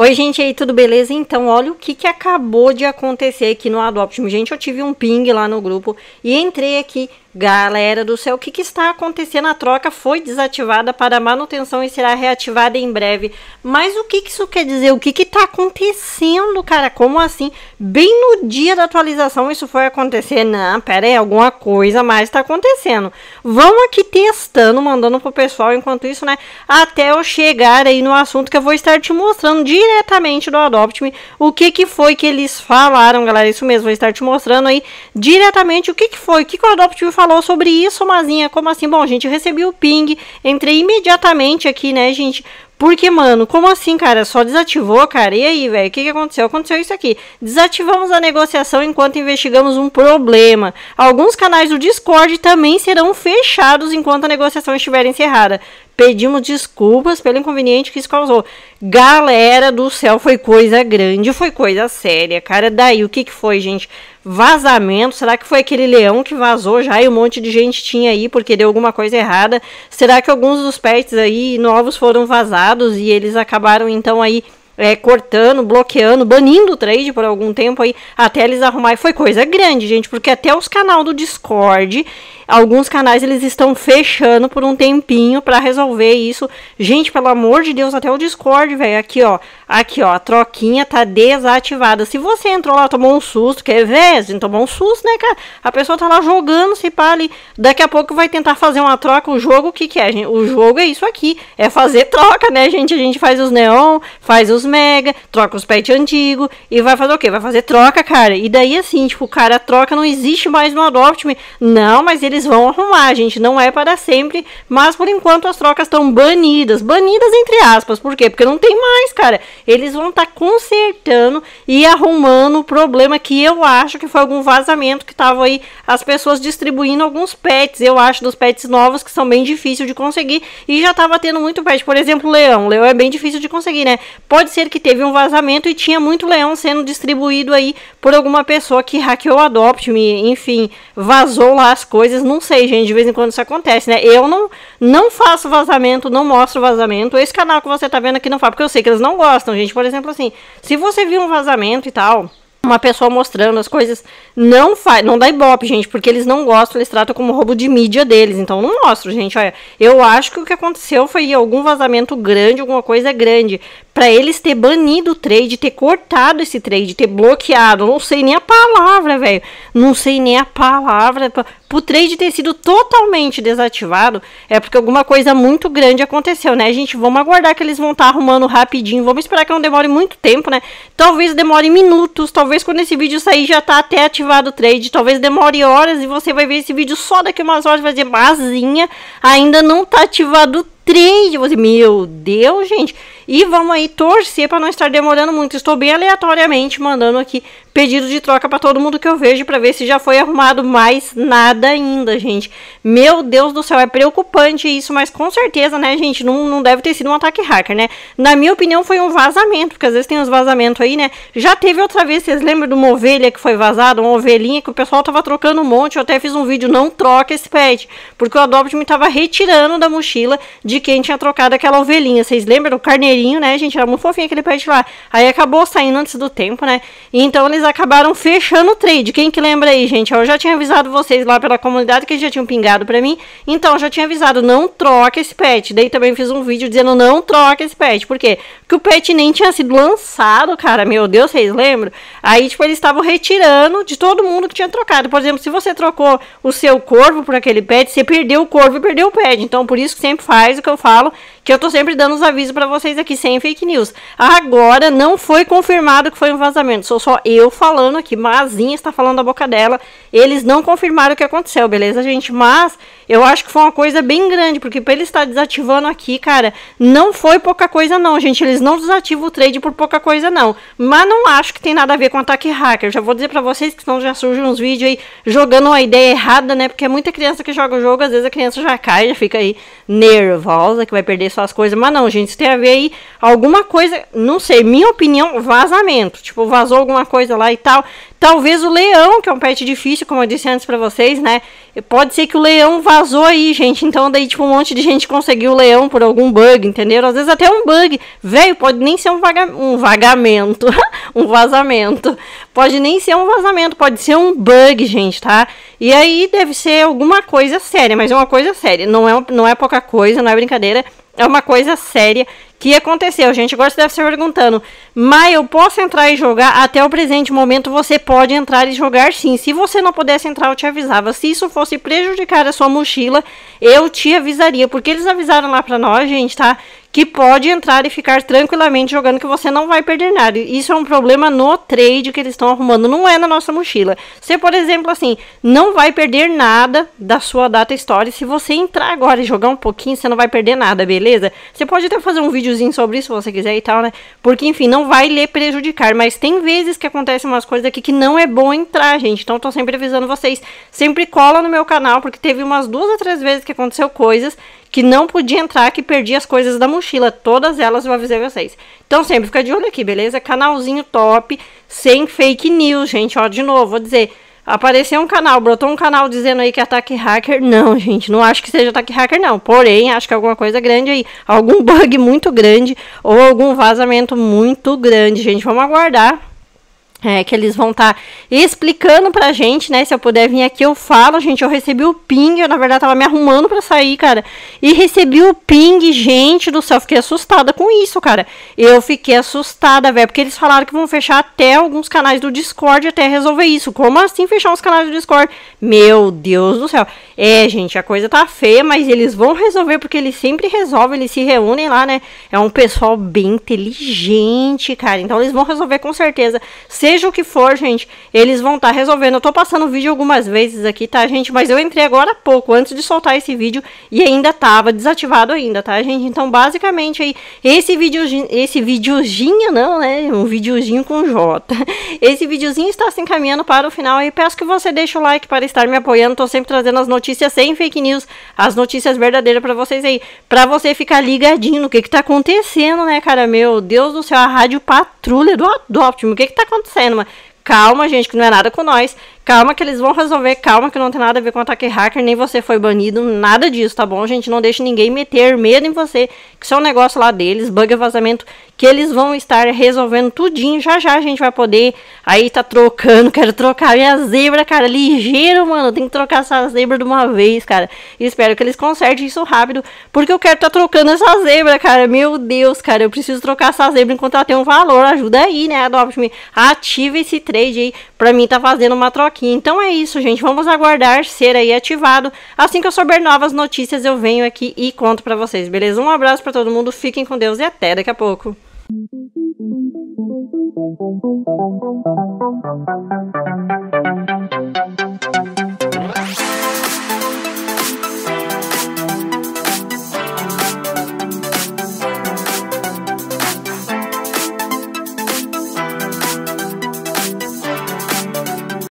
Oi, gente, aí tudo beleza? Então, olha o que, que acabou de acontecer aqui no Adoptimo, Gente, eu tive um ping lá no grupo e entrei aqui Galera do céu, o que, que, está acontecendo? A troca foi desativada para manutenção e será reativada em breve. Mas o que, que isso quer dizer? O que está acontecendo, cara? Como assim? Bem no dia da atualização isso foi acontecer? Não, pera aí, alguma coisa mais está acontecendo. Vamos aqui testando, mandando pro pessoal enquanto isso, né? Até eu chegar aí no assunto que eu vou estar te mostrando diretamente do Adopt Me. O que, que foi que eles falaram, galera? Isso mesmo, vou estar te mostrando aí diretamente o que, que foi, o que, que o Adopt Me falou falou sobre isso, Mazinha. Como assim? Bom, gente, eu recebi o ping, entrei imediatamente aqui, né, gente? Porque, mano, como assim, cara? Só desativou, cara? E aí, velho? O que, que aconteceu? Aconteceu isso aqui. Desativamos a negociação enquanto investigamos um problema. Alguns canais do Discord também serão fechados enquanto a negociação estiver encerrada. Pedimos desculpas pelo inconveniente que isso causou. Galera do céu, foi coisa grande, foi coisa séria, cara. Daí o que, que foi, gente? Vazamento? Será que foi aquele leão que vazou já e um monte de gente tinha aí porque deu alguma coisa errada? Será que alguns dos pets aí novos foram vazados e eles acabaram então aí é, cortando, bloqueando, banindo o trade por algum tempo aí, até eles arrumarem. Foi coisa grande, gente, porque até os canal do Discord alguns canais eles estão fechando por um tempinho para resolver isso. Gente, pelo amor de Deus, até o Discord, velho, aqui, ó. Aqui, ó, a troquinha tá desativada. Se você entrou lá, tomou um susto, quer ver? Você tomou um susto, né, cara? A pessoa tá lá jogando, se pá ali. Daqui a pouco vai tentar fazer uma troca. O jogo, o que que é, gente? O jogo é isso aqui. É fazer troca, né, gente? A gente faz os neon, faz os mega, troca os pets antigo e vai fazer o quê? Vai fazer troca, cara. E daí, assim, tipo, cara troca, não existe mais no Adopt Me. Não, mas eles eles vão arrumar, gente. Não é para sempre, mas por enquanto as trocas estão banidas. Banidas entre aspas. Por quê? Porque não tem mais, cara. Eles vão estar tá consertando e arrumando o problema que eu acho que foi algum vazamento que tava aí as pessoas distribuindo alguns pets. Eu acho dos pets novos que são bem difíceis de conseguir e já tava tendo muito pet. Por exemplo, leão. Leão é bem difícil de conseguir, né? Pode ser que teve um vazamento e tinha muito leão sendo distribuído aí por alguma pessoa que hackeou Adopt Me, enfim, vazou lá as coisas não sei, gente, de vez em quando isso acontece, né? Eu não, não faço vazamento, não mostro vazamento. Esse canal que você tá vendo aqui não faz, porque eu sei que eles não gostam, gente. Por exemplo, assim, se você viu um vazamento e tal, uma pessoa mostrando as coisas, não faz, não dá ibope, gente, porque eles não gostam, eles tratam como roubo de mídia deles, então não mostro, gente, olha, eu acho que o que aconteceu foi algum vazamento grande, alguma coisa grande, para eles ter banido o trade, ter cortado esse trade, ter bloqueado, não sei nem a palavra, velho. Não sei nem a palavra. para pro trade ter sido totalmente desativado, é porque alguma coisa muito grande aconteceu, né? Gente, vamos aguardar que eles vão estar tá arrumando rapidinho. Vamos esperar que não demore muito tempo, né? Talvez demore minutos, talvez quando esse vídeo sair já tá até ativado o trade, talvez demore horas e você vai ver esse vídeo só daqui umas horas vai dizer, mazinha, ainda não tá ativado o três de você. Meu Deus, gente. E vamos aí torcer para não estar demorando muito. Estou bem aleatoriamente mandando aqui pedido de troca para todo mundo que eu vejo para ver se já foi arrumado mais nada ainda, gente. Meu Deus do céu, é preocupante isso, mas com certeza, né, gente, não, não deve ter sido um ataque hacker, né? Na minha opinião, foi um vazamento, porque às vezes tem uns vazamentos aí, né? Já teve outra vez, vocês lembram de uma ovelha que foi vazada, uma ovelhinha que o pessoal tava trocando um monte, eu até fiz um vídeo, não troca esse pet, porque o Adopt me tava retirando da mochila de quem tinha trocado aquela ovelhinha. Vocês lembram do carneirinho, né, gente? Era muito fofinho aquele pet lá. Aí acabou saindo antes do tempo, né? Então eles acabaram fechando o trade. Quem que lembra aí, gente? Eu já tinha avisado vocês lá pela comunidade que já tinham pingado para mim. Então, já tinha avisado, não troca esse pet. Daí também fiz um vídeo dizendo, não troca esse pet. Por quê? Porque o pet nem tinha sido lançado, cara. Meu Deus, vocês lembram? Aí, tipo, eles estavam retirando de todo mundo que tinha trocado. Por exemplo, se você trocou o seu corvo por aquele pet, você perdeu o corvo e perdeu o pet. Então, por isso que sempre faz o que eu falo que eu tô sempre dando os avisos para vocês aqui, sem fake news. Agora não foi confirmado que foi um vazamento, sou só eu falando aqui, Mazinha está falando da boca dela. Eles não confirmaram o que aconteceu, beleza, gente? Mas eu acho que foi uma coisa bem grande, porque pra ele estar desativando aqui, cara, não foi pouca coisa não, gente. Eles não desativam o trade por pouca coisa não. Mas não acho que tem nada a ver com ataque hacker. Já vou dizer para vocês que estão já surgem uns vídeos aí jogando uma ideia errada, né? Porque é muita criança que joga o jogo, às vezes a criança já cai, já fica aí nervosa, que vai perder sua essas coisas. Mas não, gente, tem a ver aí alguma coisa, não sei, minha opinião, vazamento. Tipo, vazou alguma coisa lá e tal. Talvez o leão, que é um pet difícil, como eu disse antes para vocês, né? Pode ser que o leão vazou aí, gente. Então, daí, tipo, um monte de gente conseguiu o leão por algum bug, entendeu Às vezes até um bug. Velho, pode nem ser um, vaga um vagamento, um vazamento. Pode nem ser um vazamento, pode ser um bug, gente, tá? E aí deve ser alguma coisa séria, mas é uma coisa séria. Não é, não é pouca coisa, não é brincadeira é uma coisa séria que aconteceu. gente agora você deve se perguntando, mas eu posso entrar e jogar? Até o presente momento você pode entrar e jogar sim. Se você não pudesse entrar, eu te avisava. Se isso fosse prejudicar a sua mochila, eu te avisaria, porque eles avisaram lá para nós, gente, tá? que pode entrar e ficar tranquilamente jogando que você não vai perder nada. Isso é um problema no trade que eles estão arrumando, não é na nossa mochila. Você, por exemplo, assim, não vai perder nada da sua data história. Se você entrar agora e jogar um pouquinho, você não vai perder nada, beleza? Você pode até fazer um videozinho sobre isso se você quiser e tal, né? Porque, enfim, não vai lhe prejudicar. Mas tem vezes que acontecem umas coisas aqui que não é bom entrar, gente. Então, tô sempre avisando vocês. Sempre cola no meu canal, porque teve umas duas ou três vezes que aconteceu coisas que não podia entrar, que perdi as coisas da mochila. Todas elas eu avisei vocês. Então sempre fica de olho aqui, beleza? Canalzinho top, sem fake news, gente. Ó, de novo, vou dizer. Apareceu um canal, brotou um canal dizendo aí que é ataque hacker. Não, gente, não acho que seja ataque hacker, não. Porém, acho que é alguma coisa grande aí. Algum bug muito grande ou algum vazamento muito grande, gente. Vamos aguardar é, que eles vão estar tá explicando pra gente, né? Se eu puder vir aqui, eu falo, gente. Eu recebi o ping, eu na verdade tava me arrumando pra sair, cara. E recebi o ping, gente do céu. Fiquei assustada com isso, cara. Eu fiquei assustada, velho. Porque eles falaram que vão fechar até alguns canais do Discord até resolver isso. Como assim fechar os canais do Discord? Meu Deus do céu. É, gente, a coisa tá feia, mas eles vão resolver porque eles sempre resolvem, eles se reúnem lá, né? É um pessoal bem inteligente, cara. Então eles vão resolver com certeza seja o que for, gente, eles vão estar tá resolvendo. Eu tô passando o vídeo algumas vezes aqui, tá, gente? Mas eu entrei agora há pouco, antes de soltar esse vídeo, e ainda tava desativado ainda, tá, gente? Então, basicamente, aí, esse vídeo, esse videozinho, não, né? Um videozinho com J. Esse videozinho está se encaminhando para o final e peço que você deixe o like para estar me apoiando. Tô sempre trazendo as notícias sem fake news, as notícias verdadeiras para vocês aí, para você ficar ligadinho no que que tá acontecendo, né, cara? Meu Deus do céu, a rádio patrão patrulha do, do Optimus. O que que tá acontecendo, Calma, gente, que não é nada com nós. Calma que eles vão resolver. Calma que não tem nada a ver com ataque hacker, nem você foi banido, nada disso, tá bom, gente? Não deixe ninguém meter medo em você, que isso é um negócio lá deles, bug é vazamento, que eles vão estar resolvendo tudinho. Já já a gente vai poder. Aí tá trocando, quero trocar minha zebra, cara. Ligeiro, mano, tem que trocar essa zebra de uma vez, cara. espero que eles consertem isso rápido, porque eu quero tá trocando essa zebra, cara. Meu Deus, cara, eu preciso trocar essa zebra enquanto ela tem um valor. Ajuda aí, né, Adopt Me. Ativa esse trem trade aí para mim tá fazendo uma troquinha. Então é isso, gente. Vamos aguardar ser aí ativado. Assim que eu souber novas notícias, eu venho aqui e conto para vocês, beleza? Um abraço para todo mundo. Fiquem com Deus e até daqui a pouco. Thank you.